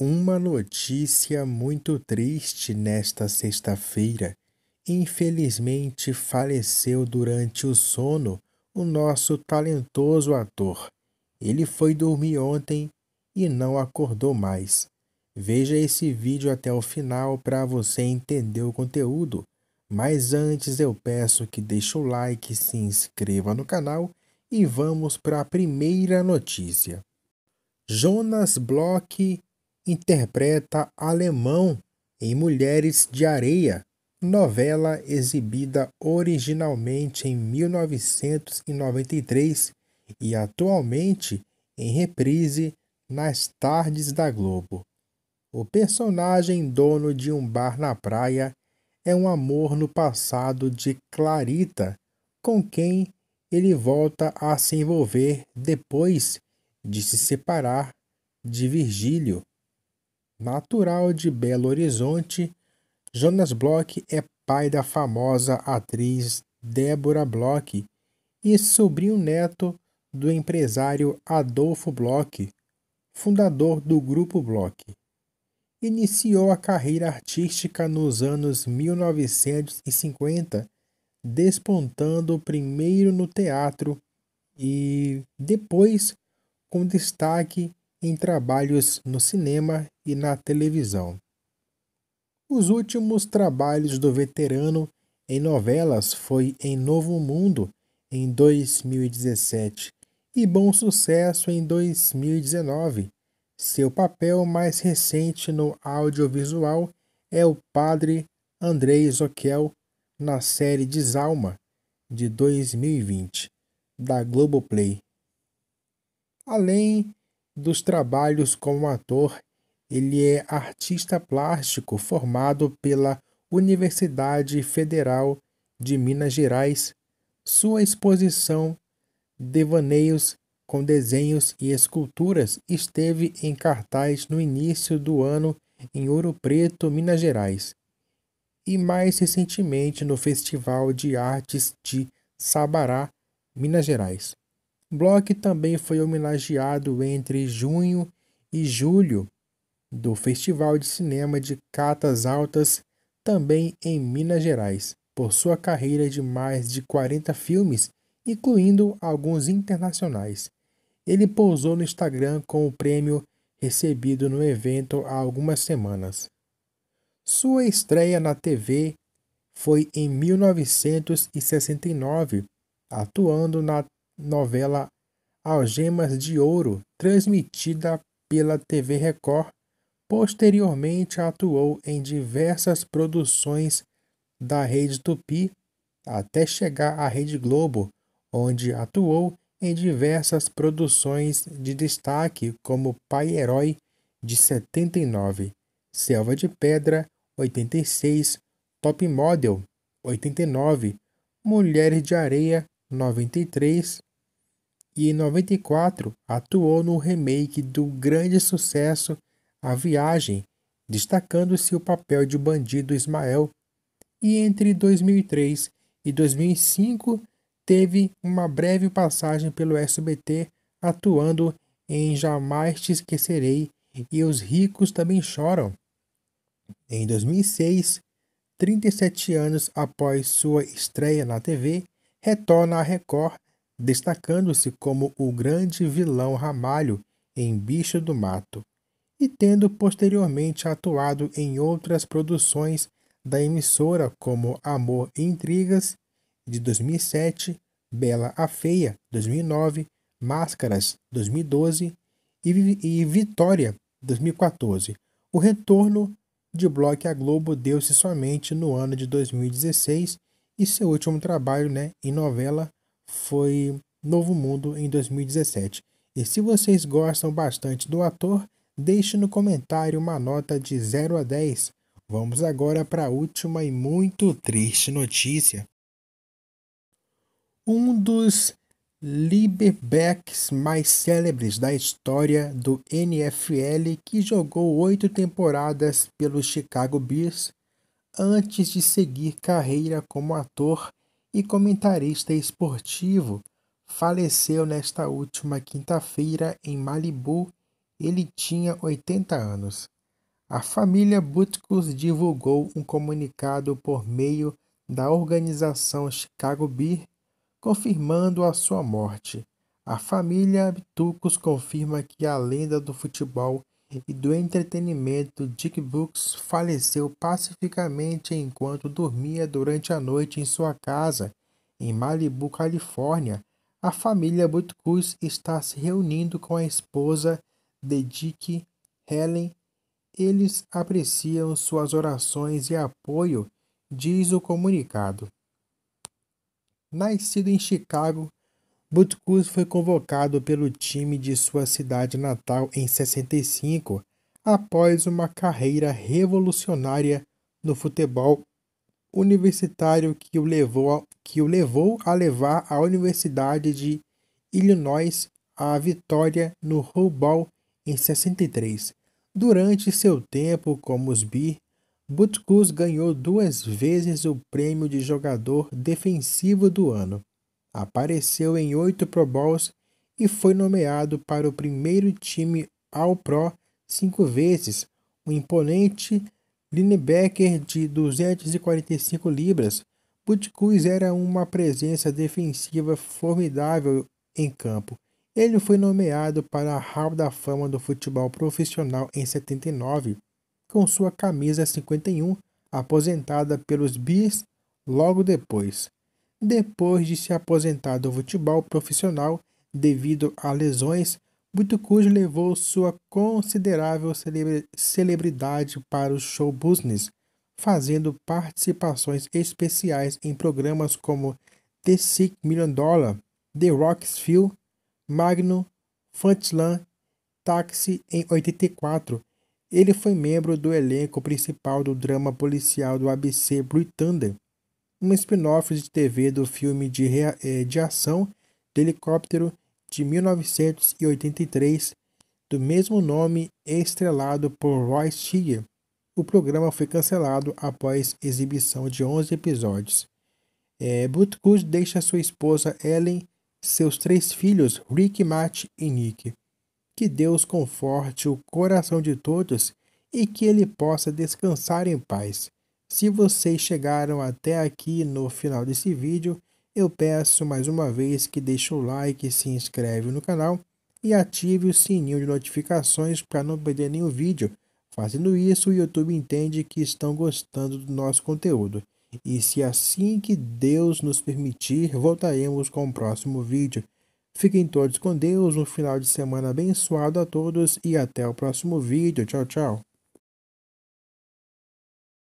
Uma notícia muito triste nesta sexta-feira. Infelizmente faleceu durante o sono o nosso talentoso ator. Ele foi dormir ontem e não acordou mais. Veja esse vídeo até o final para você entender o conteúdo. Mas antes eu peço que deixe o like, se inscreva no canal e vamos para a primeira notícia. Jonas Bloch interpreta alemão em Mulheres de Areia, novela exibida originalmente em 1993 e atualmente em reprise nas tardes da Globo. O personagem dono de um bar na praia é um amor no passado de Clarita, com quem ele volta a se envolver depois de se separar de Virgílio Natural de Belo Horizonte, Jonas Bloch é pai da famosa atriz Débora Bloch e sobrinho neto do empresário Adolfo Bloch, fundador do Grupo Bloch. Iniciou a carreira artística nos anos 1950, despontando primeiro no teatro e depois com destaque em trabalhos no cinema e na televisão. Os últimos trabalhos do veterano em novelas foi em Novo Mundo, em 2017, e Bom Sucesso em 2019. Seu papel mais recente no audiovisual é o padre Andrei Zoquel na série Desalma, de 2020, da Globoplay. Além dos trabalhos como ator, ele é artista plástico formado pela Universidade Federal de Minas Gerais. Sua exposição Devaneios com desenhos e esculturas esteve em cartaz no início do ano em Ouro Preto, Minas Gerais, e mais recentemente no Festival de Artes de Sabará, Minas Gerais. Bloch também foi homenageado entre junho e julho do Festival de Cinema de Catas Altas, também em Minas Gerais, por sua carreira de mais de 40 filmes, incluindo alguns internacionais. Ele pousou no Instagram com o prêmio recebido no evento há algumas semanas. Sua estreia na TV foi em 1969, atuando na novela Algemas de Ouro, transmitida pela TV Record. Posteriormente atuou em diversas produções da Rede Tupi até chegar à Rede Globo, onde atuou em diversas produções de destaque, como Pai Herói, de 79, Selva de Pedra, 86, Top Model, 89, Mulheres de Areia, 93, e em 94 atuou no remake do grande sucesso A Viagem, destacando-se o papel de bandido Ismael, e entre 2003 e 2005 teve uma breve passagem pelo SBT atuando em Jamais Te Esquecerei e Os Ricos Também Choram. Em 2006, 37 anos após sua estreia na TV, retorna à Record destacando-se como o grande vilão Ramalho em Bicho do Mato, e tendo posteriormente atuado em outras produções da emissora como Amor e Intrigas, de 2007, Bela a Feia, 2009, Máscaras, 2012 e, Vitória, 2014. O retorno de Block a Globo deu-se somente no ano de 2016 e seu último trabalho né, em novela foi Novo Mundo em 2017. E se vocês gostam bastante do ator, deixe no comentário uma nota de 0 a 10. Vamos agora para a última e muito triste notícia. Um dos Liberbacks mais célebres da história do NFL, que jogou oito temporadas pelo Chicago Bears antes de seguir carreira como ator e comentarista esportivo, faleceu nesta última quinta-feira em Malibu. Ele tinha 80 anos. A família Butkus divulgou um comunicado por meio da organização Chicago Beer, confirmando a sua morte. A família Butkus confirma que a lenda do futebol e do entretenimento, Dick Brooks faleceu pacificamente enquanto dormia durante a noite em sua casa, em Malibu, Califórnia. A família Butkus está se reunindo com a esposa de Dick, Helen. Eles apreciam suas orações e apoio, diz o comunicado. Nascido em Chicago, Butkus foi convocado pelo time de sua cidade natal em 65, após uma carreira revolucionária no futebol universitário que o levou a, que o levou a levar a Universidade de Illinois à vitória no Roubal em 63. Durante seu tempo como Sbi, Butkus ganhou duas vezes o prêmio de jogador defensivo do ano apareceu em oito Pro Bowls e foi nomeado para o primeiro time All-Pro cinco vezes, um imponente linebacker de 245 libras. Butkus era uma presença defensiva formidável em campo. Ele foi nomeado para a Hall da Fama do Futebol Profissional em 79, com sua camisa 51 aposentada pelos Bears logo depois depois de se aposentar do futebol profissional devido a lesões, Butukuz levou sua considerável celebridade para o show business, fazendo participações especiais em programas como The Six Million Dollar, The Rock's Rocksville, Magno, Fantasyland, Taxi em 84. Ele foi membro do elenco principal do drama policial do ABC Blue Thunder, um spin-off de TV do filme de, eh, de ação de helicóptero de 1983, do mesmo nome, estrelado por Roy Scheier. O programa foi cancelado após exibição de 11 episódios. É, Butkus deixa sua esposa Ellen, seus três filhos, Rick, Matt e Nick. Que Deus conforte o coração de todos e que ele possa descansar em paz. Se vocês chegaram até aqui no final desse vídeo, eu peço mais uma vez que deixe o like, se inscreve no canal e ative o sininho de notificações para não perder nenhum vídeo. Fazendo isso, o YouTube entende que estão gostando do nosso conteúdo. E se assim que Deus nos permitir, voltaremos com o próximo vídeo. Fiquem todos com Deus, um final de semana abençoado a todos e até o próximo vídeo. Tchau, tchau.